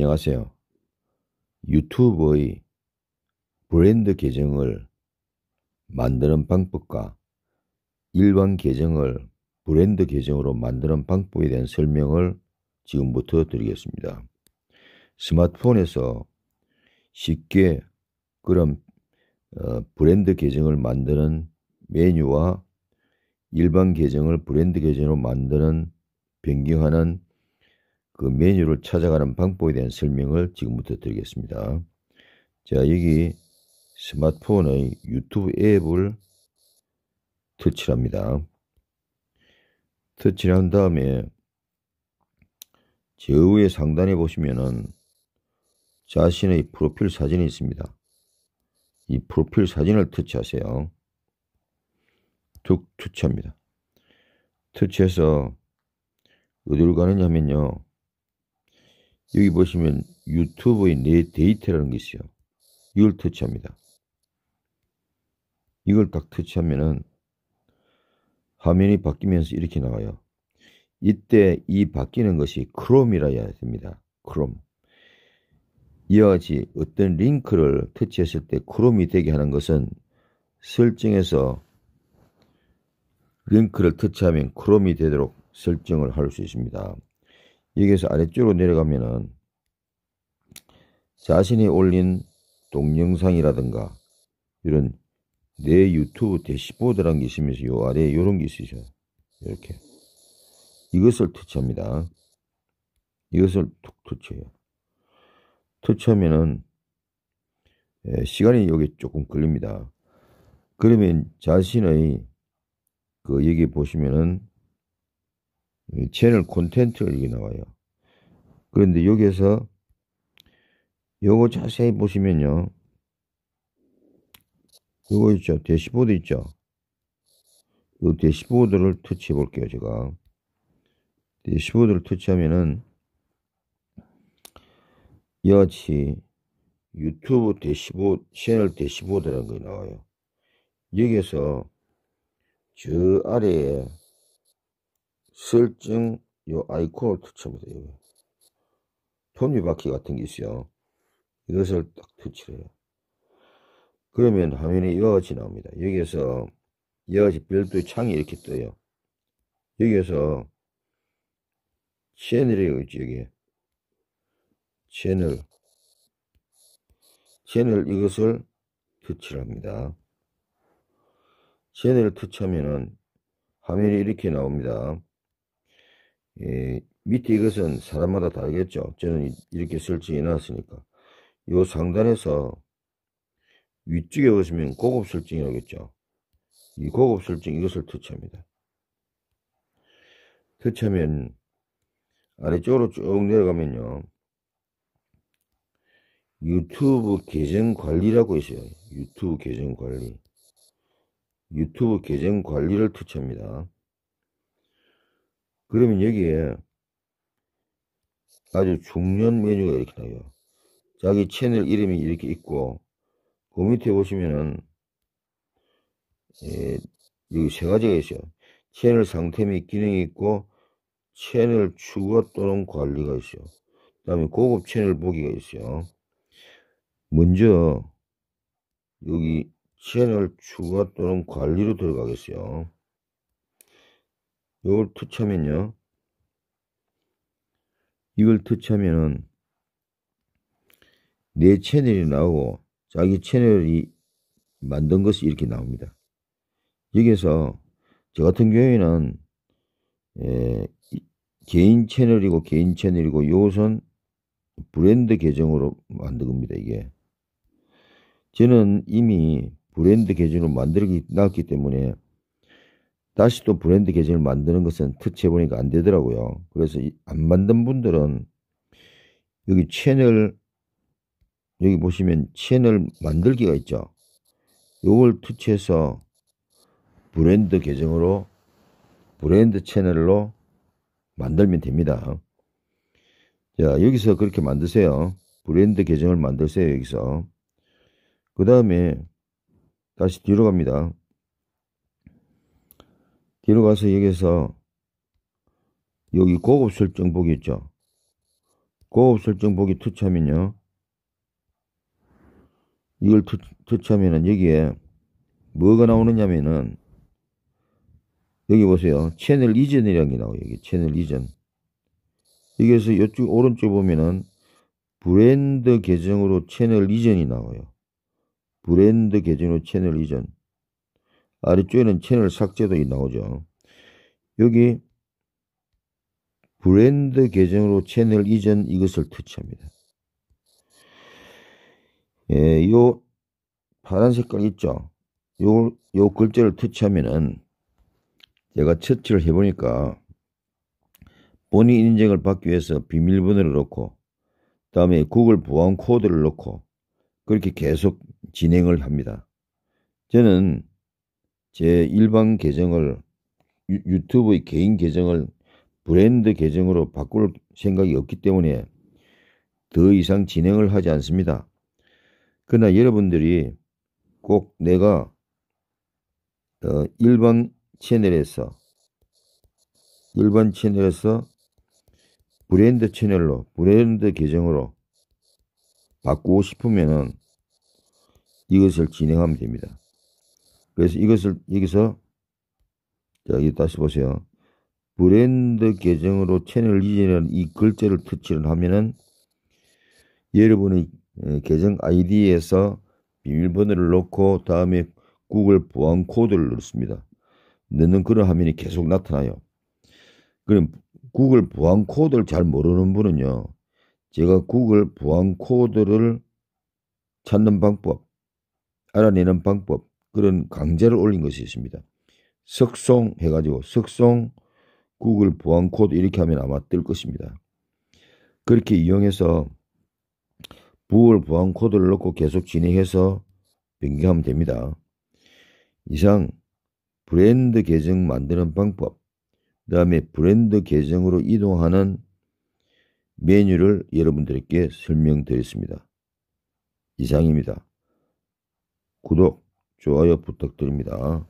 안녕하세요. 유튜브의 브랜드 계정을 만드는 방법과 일반 계정을 브랜드 계정으로 만드는 방법에 대한 설명을 지금부터 드리겠습니다. 스마트폰에서 쉽게 그런 어, 브랜드 계정을 만드는 메뉴와 일반 계정을 브랜드 계정으로 만드는 변경하는 그 메뉴를 찾아가는 방법에 대한 설명을 지금부터 드리겠습니다. 자, 여기 스마트폰의 유튜브 앱을 터치합니다. 터치를 한 다음에 저위의 상단에 보시면은 자신의 프로필 사진이 있습니다. 이 프로필 사진을 터치하세요. 툭 터치합니다. 터치해서 어디로 가느냐 면요 여기 보시면 유튜브의 내 데이터라는 게 있어요. 이걸 터치합니다. 이걸 딱 터치하면은 화면이 바뀌면서 이렇게 나와요. 이때 이 바뀌는 것이 크롬이라야 됩니다. 크롬. 이와 같이 어떤 링크를 터치했을 때 크롬이 되게 하는 것은 설정에서 링크를 터치하면 크롬이 되도록 설정을 할 수 있습니다. 여기에서 아래쪽으로 내려가면은 자신이 올린 동영상이라든가 이런 내 유튜브 대시보드란게 있으면서 요 아래에 요런 게 있으셔. 이렇게. 이것을 터치합니다. 이것을 툭 터치해요. 터치하면은 예, 시간이 여기 조금 걸립니다. 그러면 자신의 그 여기 보시면은 채널 콘텐츠가 여기 나와요. 그런데 여기에서 요거 자세히 보시면요. 요거 있죠. 대시보드 있죠. 요 대시보드를 터치해 볼게요. 제가. 대시보드를 터치하면은 여하치 유튜브 대시보드, 채널 대시보드라는 게 나와요. 여기에서 저 아래에 설증요 아이콘을 터치합니다. 여 톱니바퀴 같은 게 있어요. 이것을 딱 터치해요. 그러면 화면이 이와 같이 나옵니다. 여기에서 이와 같이 별도의 창이 이렇게 떠요. 여기에서 채널이 있지 여기 채널 채널 이것을 터치를 합니다. 채널을 터치하면은 화면이 이렇게 나옵니다. 예, 밑에 이것은 사람마다 다르겠죠. 저는 이렇게 설정해 놨으니까. 이 상단에서 위쪽에 보시면 고급 설정이라고 했죠. 이 고급 설정 이것을 터치합니다. 터치하면 아래쪽으로 쭉 내려가면요. 유튜브 계정 관리라고 있어요. 유튜브 계정 관리. 유튜브 계정 관리를 터치합니다. 그러면 여기에 아주 중요한 메뉴가 이렇게 나와요. 자기 채널 이름이 이렇게 있고 그 밑에 보시면은 예, 여기 세 가지가 있어요. 채널 상태 및 기능이 있고 채널 추가 또는 관리가 있어요. 그 다음에 고급 채널 보기가 있어요. 먼저 여기 채널 추가 또는 관리로 들어가겠어요. 이걸 터치하면요. 이걸 터치하면은 내 채널이 나오고 자기 채널이 만든 것이 이렇게 나옵니다. 여기에서 저 같은 경우에는 예, 개인 채널이고 개인 채널이고 요것은 브랜드 계정으로 만든 겁니다. 이게 저는 이미 브랜드 계정으로 만들기 나왔기 때문에 다시 또 브랜드 계정을 만드는 것은 터치해보니까 안 되더라고요. 그래서 안 만든 분들은 여기 채널, 여기 보시면 채널 만들기가 있죠. 요걸 투치해서 브랜드 계정으로 브랜드 채널로 만들면 됩니다. 자, 여기서 그렇게 만드세요. 브랜드 계정을 만드세요, 여기서. 그 다음에 다시 뒤로 갑니다. 뒤로 가서 여기서 여기 고급 설정 보기 있죠. 고급 설정 보기 투참이요. 이걸 투, 투참하면 여기에 뭐가 나오느냐면은 여기 보세요. 채널 이전이라는 게 나와요. 여기 채널 이전. 여기에서 이쪽 오른쪽 보면은 브랜드 계정으로 채널 이전이 나와요. 브랜드 계정으로 채널 이전. 아래쪽에는 채널 삭제도 나오죠. 여기 브랜드 계정으로 채널 이전 이것을 터치합니다. 예, 이 파란 색깔 있죠? 요, 요 글자를 터치하면은 제가 처치를 해보니까 본인 인증을 받기 위해서 비밀번호를 넣고 다음에 구글 보안 코드를 넣고 그렇게 계속 진행을 합니다. 저는 제 일반 계정을 유튜브의 개인 계정을 브랜드 계정으로 바꿀 생각이 없기 때문에 더 이상 진행을 하지 않습니다. 그러나 여러분들이 꼭 내가 어, 일반 채널에서 일반 채널에서 브랜드 채널로 브랜드 계정으로 바꾸고 싶으면 이것을 진행하면 됩니다. 그래서 이것을 여기서 여기 다시 보세요. 브랜드 계정으로 채널 이전이라는 이 글자를 터치를 하면은 여러분의 예, 계정 아이디에서 비밀번호를 넣고 다음에 구글 보안 코드를 넣습니다. 넣는 그런 화면이 계속 나타나요. 그럼 구글 보안 코드를 잘 모르는 분은요. 제가 구글 보안 코드를 찾는 방법, 알아내는 방법, 그런 강제를 올린 것이 있습니다. 석송 해가지고 석송 구글 보안 코드 이렇게 하면 아마 뜰 것입니다. 그렇게 이용해서 부월 보안 코드를 넣고 계속 진행해서 변경하면 됩니다. 이상 브랜드 계정 만드는 방법, 그 다음에 브랜드 계정으로 이동하는 메뉴를 여러분들께 설명드렸습니다. 이상입니다. 구독 좋아요 부탁드립니다.